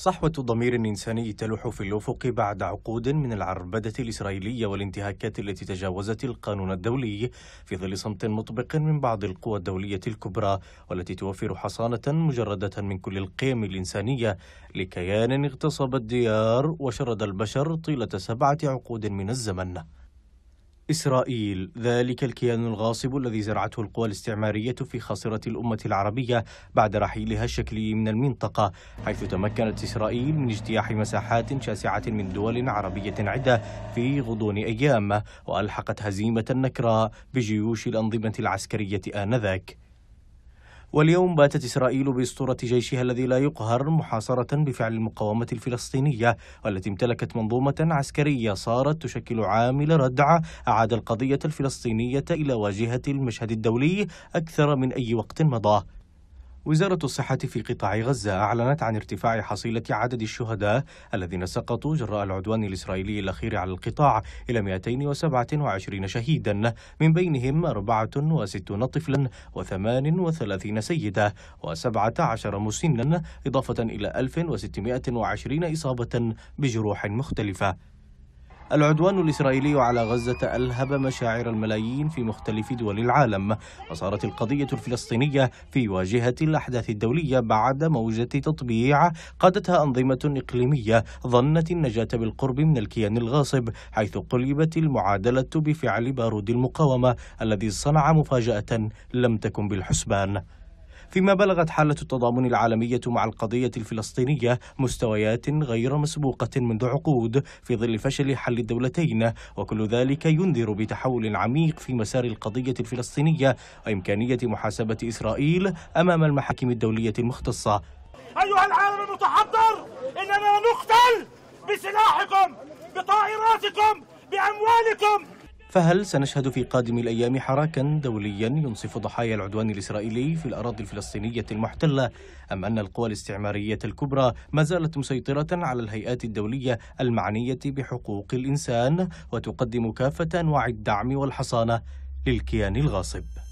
صحوة ضمير إنساني تلوح في الأفق بعد عقود من العربدة الإسرائيلية والانتهاكات التي تجاوزت القانون الدولي في ظل صمت مطبق من بعض القوى الدولية الكبرى والتي توفر حصانة مجردة من كل القيم الإنسانية لكيان اغتصب الديار وشرد البشر طيلة سبعة عقود من الزمن إسرائيل ذلك الكيان الغاصب الذي زرعته القوى الاستعمارية في خاصرة الأمة العربية بعد رحيلها الشكلي من المنطقة حيث تمكنت إسرائيل من اجتياح مساحات شاسعة من دول عربية عدة في غضون أيام وألحقت هزيمة نكراء بجيوش الأنظمة العسكرية آنذاك واليوم باتت إسرائيل بأسطورة جيشها الذي لا يقهر محاصرة بفعل المقاومة الفلسطينية والتي امتلكت منظومة عسكرية صارت تشكل عامل ردع أعاد القضية الفلسطينية إلى واجهة المشهد الدولي أكثر من أي وقت مضى وزارة الصحة في قطاع غزة أعلنت عن ارتفاع حصيلة عدد الشهداء الذين سقطوا جراء العدوان الإسرائيلي الأخير على القطاع إلى 227 شهيدا من بينهم 64 طفلا و38 سيدة و17 مسنا إضافة إلى 1620 إصابة بجروح مختلفة العدوان الإسرائيلي على غزة ألهب مشاعر الملايين في مختلف دول العالم وصارت القضية الفلسطينية في واجهة الأحداث الدولية بعد موجة تطبيع قادتها أنظمة إقليمية ظنت النجاة بالقرب من الكيان الغاصب حيث قلبت المعادلة بفعل بارود المقاومة الذي صنع مفاجأة لم تكن بالحسبان فيما بلغت حالة التضامن العالمية مع القضية الفلسطينية مستويات غير مسبوقة منذ عقود في ظل فشل حل الدولتين وكل ذلك ينذر بتحول عميق في مسار القضية الفلسطينية وإمكانية محاسبة إسرائيل أمام المحاكم الدولية المختصة أيها العالم المتحضر إننا نقتل بسلاحكم بطائراتكم بأموالكم فهل سنشهد في قادم الأيام حراكا دوليا ينصف ضحايا العدوان الإسرائيلي في الأراضي الفلسطينية المحتلة أم أن القوى الاستعمارية الكبرى ما زالت مسيطرة على الهيئات الدولية المعنية بحقوق الإنسان وتقدم كافة أنواع الدعم والحصانة للكيان الغاصب